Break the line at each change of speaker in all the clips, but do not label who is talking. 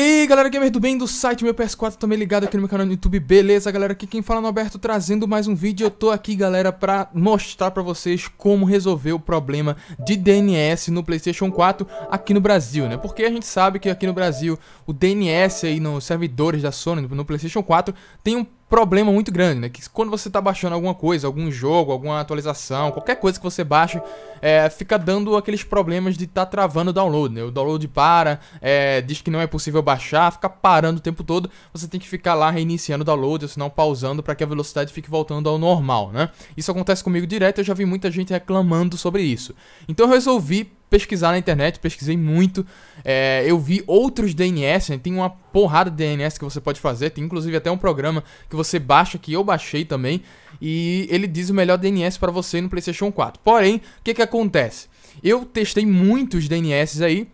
E aí galera gamer do bem do site meu PS4 também ligado aqui no meu canal no YouTube, beleza galera? Aqui quem fala é no Alberto trazendo mais um vídeo, eu tô aqui galera pra mostrar pra vocês como resolver o problema de DNS no Playstation 4 aqui no Brasil, né? Porque a gente sabe que aqui no Brasil o DNS aí nos servidores da Sony no Playstation 4 tem um problema muito grande, né? Que quando você tá baixando alguma coisa, algum jogo, alguma atualização, qualquer coisa que você baixa, é, fica dando aqueles problemas de tá travando o download, né? O download para, é, diz que não é possível baixar, fica parando o tempo todo, você tem que ficar lá reiniciando o download, ou senão pausando para que a velocidade fique voltando ao normal, né? Isso acontece comigo direto, eu já vi muita gente reclamando sobre isso. Então eu resolvi pesquisar na internet, pesquisei muito. É, eu vi outros DNS, né? tem uma porrada de DNS que você pode fazer. Tem inclusive até um programa que você baixa, que eu baixei também. E ele diz o melhor DNS para você no PlayStation 4. Porém, o que, que acontece? Eu testei muitos DNS aí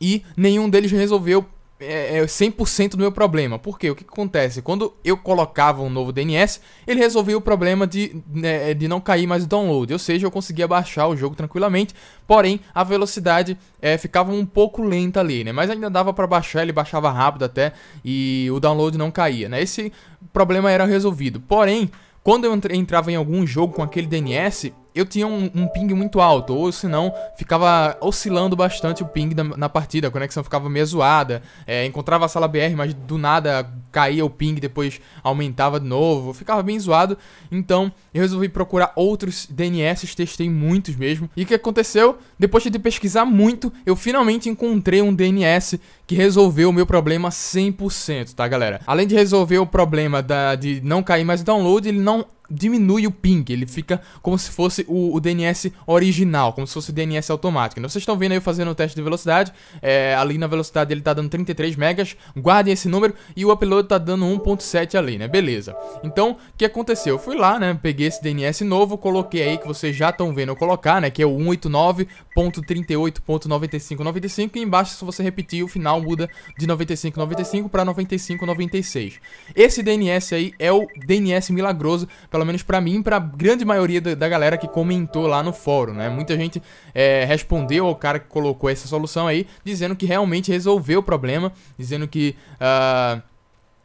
e nenhum deles resolveu é, é 100% do meu problema. Porque o que, que acontece? Quando eu colocava um novo DNS, ele resolvia o problema de, né, é, de não cair mais o download. Ou seja, eu conseguia baixar o jogo tranquilamente, porém a velocidade é, ficava um pouco lenta ali, né? Mas ainda dava para baixar, ele baixava rápido até e o download não caía, né? Esse problema era resolvido. Porém, quando eu entrava em algum jogo com aquele DNS, eu tinha um, um ping muito alto, ou senão ficava oscilando bastante o ping na, na partida, a conexão ficava meio zoada, é, encontrava a sala BR, mas do nada caía o ping, depois aumentava de novo, ficava bem zoado, então eu resolvi procurar outros DNS, testei muitos mesmo, e o que aconteceu? Depois de pesquisar muito, eu finalmente encontrei um DNS que resolveu o meu problema 100%, tá, galera? Além de resolver o problema da, de não cair mais download, ele não diminui o ping, ele fica como se fosse o, o, DNS original, como se fosse o DNS automático. Então, vocês estão vendo aí fazendo o teste de velocidade, é, ali na velocidade ele tá dando 33 megas, guardem esse número e o upload tá dando 1.7 ali, né? Beleza. Então, o que aconteceu? Eu fui lá, né, peguei esse DNS novo, coloquei aí que vocês já estão vendo eu colocar, né, que é o 189.38.9595 e embaixo se você repetir o final muda de 9595 para 9596. Esse DNS aí é o DNS milagroso, pelo menos para mim, para grande maioria da, da, galera que comentou lá no fórum, né? Muita gente é, respondeu ao cara que colocou essa solução aí, dizendo que realmente resolveu o problema, dizendo que uh,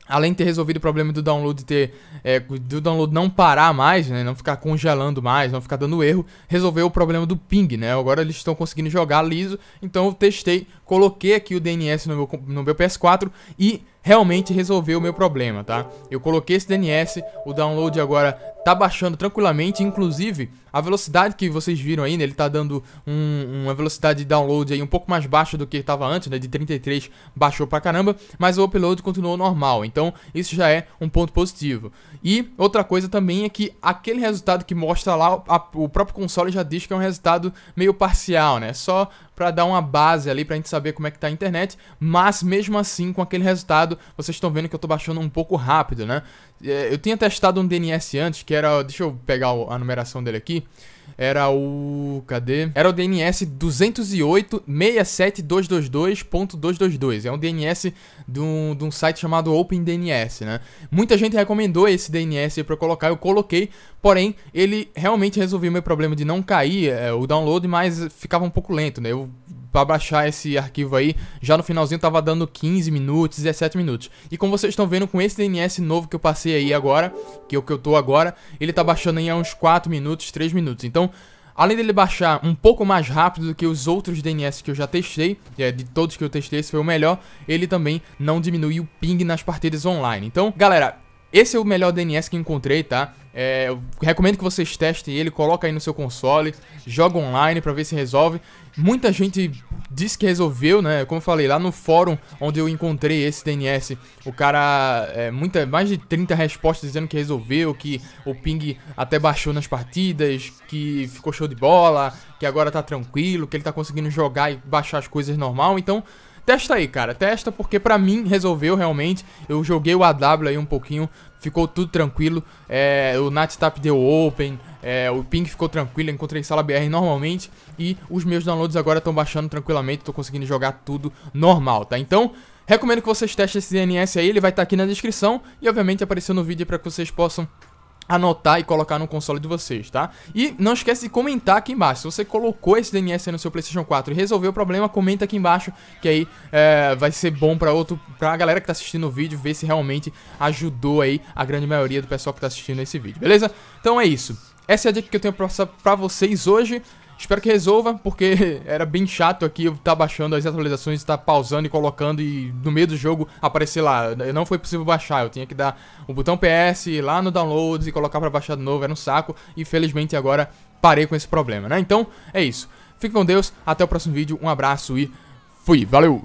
Além de ter resolvido o problema do download ter é, do download não parar mais, né, não ficar congelando mais, não ficar dando erro, resolveu o problema do ping, né? Agora eles estão conseguindo jogar liso, então eu testei coloquei aqui o DNS no meu, no meu PS4 e realmente resolveu o meu problema, tá? Eu coloquei esse DNS, o download agora tá baixando tranquilamente, inclusive a velocidade que vocês viram aí, né, ele tá dando um, uma velocidade de download aí um pouco mais baixa do que estava antes, né, de 33 baixou pra caramba, mas o upload continuou normal, então isso já é um ponto positivo. E outra coisa também é que aquele resultado que mostra lá, a, o próprio console já diz que é um resultado meio parcial, né, só para dar uma base ali pra gente saber como é que tá a internet, mas mesmo assim, com aquele resultado, vocês estão vendo que eu tô baixando um pouco rápido, né? É, eu tinha testado um DNS antes, que era, deixa eu pegar a numeração dele aqui, era o. Cadê? Era o DNS 208.67222.222. É um DNS de um, de um site chamado OpenDNS, né? Muita gente recomendou esse DNS para colocar, eu coloquei, porém, ele realmente resolveu meu problema de não cair é, o download, mas ficava um pouco lento, né? Eu para baixar esse arquivo aí, já no finalzinho tava dando 15 minutos, 17 minutos. E como vocês estão vendo, com esse DNS novo que eu passei aí agora, que é o que eu tô agora, ele tá baixando aí uns 4 minutos, 3 minutos. Então, Além dele baixar um pouco mais rápido do que os outros DNS que eu já testei, é de todos que eu testei, esse foi o melhor, ele também não diminui o ping nas partidas online. Então, galera, esse é o melhor DNS que encontrei, tá? É, eu recomendo que vocês testem ele, coloca aí no seu console, joga online para ver se resolve. Muita gente diz que resolveu, né? Como eu falei, lá no fórum onde eu encontrei esse DNS, o cara, é, muita, mais de 30 respostas dizendo que resolveu, que o ping até baixou nas partidas, que ficou show de bola, que agora tá tranquilo, que ele tá conseguindo jogar e baixar as coisas normal. Então, Testa aí, cara, testa, porque pra mim resolveu realmente. Eu joguei o AW aí um pouquinho, ficou tudo tranquilo. É, o NatTap deu open, é, o ping ficou tranquilo, encontrei sala BR normalmente. E os meus downloads agora estão baixando tranquilamente, tô conseguindo jogar tudo normal, tá? Então... Recomendo que vocês testem esse DNS aí, ele vai estar tá aqui na descrição e obviamente apareceu no vídeo para que vocês possam anotar e colocar no console de vocês, tá? E não esquece de comentar aqui embaixo. Se você colocou esse DNS no seu PlayStation 4 e resolveu o problema, comenta aqui embaixo, que aí é, vai ser bom para outro, para galera que tá assistindo o vídeo, ver se realmente ajudou aí a grande maioria do pessoal que tá assistindo esse vídeo, beleza? Então é isso. Essa é a dica que eu tenho para pra vocês hoje. Espero que resolva, porque era bem chato aqui eu estar tá baixando as atualizações, estar tá pausando e colocando e no meio do jogo aparecer lá. Não foi possível baixar, eu tinha que dar o botão PS lá no downloads e colocar para baixar de novo, era um saco. E felizmente agora parei com esse problema, né? Então é isso. Fique com Deus, até o próximo vídeo, um abraço e fui, valeu!